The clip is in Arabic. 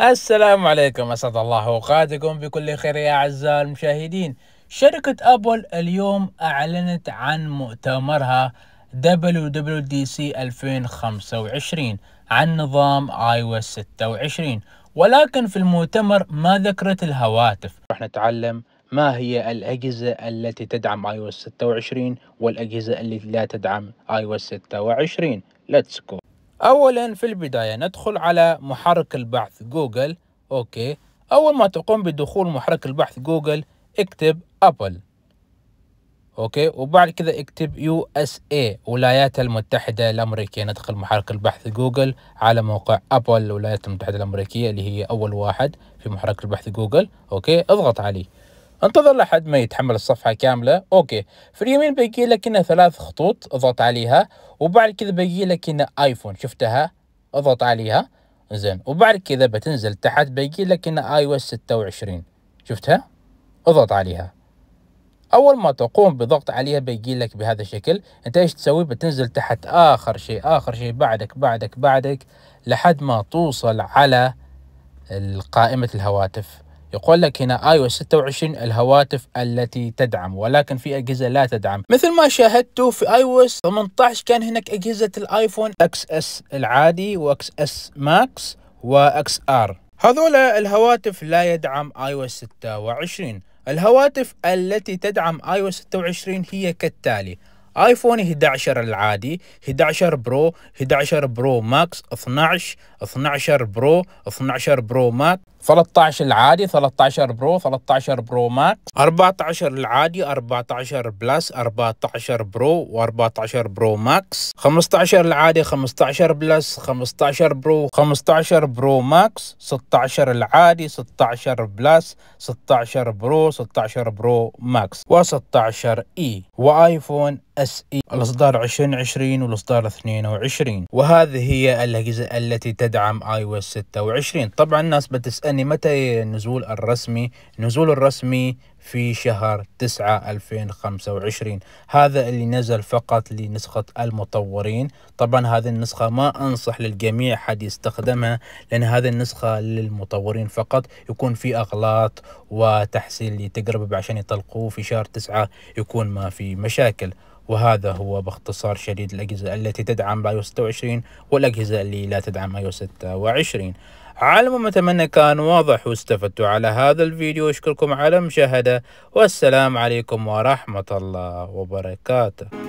السلام عليكم أسعد الله أوقاتكم بكل خير يا أعزائي المشاهدين شركة أبل اليوم أعلنت عن مؤتمرها WWDC 2025 عن نظام iOS 26 ولكن في المؤتمر ما ذكرت الهواتف راح نتعلم ما هي الأجهزة التي تدعم iOS 26 والأجهزة التي لا تدعم iOS 26 Let's go أولا في البداية ندخل على محرك البحث جوجل أوكي أول ما تقوم بدخول محرك البحث جوجل اكتب أبل أوكي وبعد كذا اكتب يو اس اي ولايات المتحدة الأمريكية ندخل محرك البحث جوجل على موقع أبل الولايات المتحدة الأمريكية اللي هي أول واحد في محرك البحث جوجل أوكي اضغط عليه انتظر لحد ما يتحمل الصفحة كاملة اوكي في اليمين بيجي لك هنا ثلاث خطوط اضغط عليها وبعد كذا بيجي لك هنا ايفون شفتها اضغط عليها زين وبعد كذا بتنزل تحت بيجي لك هنا اي او اس 26 شفتها اضغط عليها اول ما تقوم بضغط عليها بيجي لك بهذا الشكل انت ايش تسوي بتنزل تحت اخر شيء اخر شيء بعدك بعدك بعدك لحد ما توصل على قائمة الهواتف يقول لك هنا اي او 26 الهواتف التي تدعم ولكن في اجهزه لا تدعم مثل ما شاهدتوا في اي او اس 18 كان هناك اجهزه الايفون اكس اس العادي واكس اس ماكس واكس ار هذول الهواتف لا يدعم اي او اس 26 الهواتف التي تدعم اي او 26 هي كالتالي ايفون 11 العادي 11 برو 11 برو ماكس 12 12 برو 12 برو ماكس 13 العادي 13 برو 13 برو ماك 14 العادي 14 بلس 14 برو و14 برو ماكس 15 العادي 15 بلس 15 برو 15 برو ماكس 16 العادي 16 بلس 16 برو 16 برو ماكس و16 اي وايفون اس اي الاصدار 2020 والاصدار 22 وهذه هي الاجهزه التي تدعم اي او اس 26 طبعا الناس بتسال أني يعني متى النزول الرسمي النزول الرسمي في شهر 9 2025 هذا اللي نزل فقط لنسخة المطورين طبعا هذه النسخة ما أنصح للجميع حد يستخدمها لأن هذه النسخة للمطورين فقط يكون في أغلاط وتحسين لتجربة عشان يطلقوه في شهر 9 يكون ما في مشاكل وهذا هو باختصار شديد الأجهزة التي تدعم بايو 26 والأجهزة اللي لا تدعم بايو 26 على العموم أتمنى كان واضح واستفدتوا على هذا الفيديو أشكركم على مشاهدة والسلام عليكم ورحمة الله وبركاته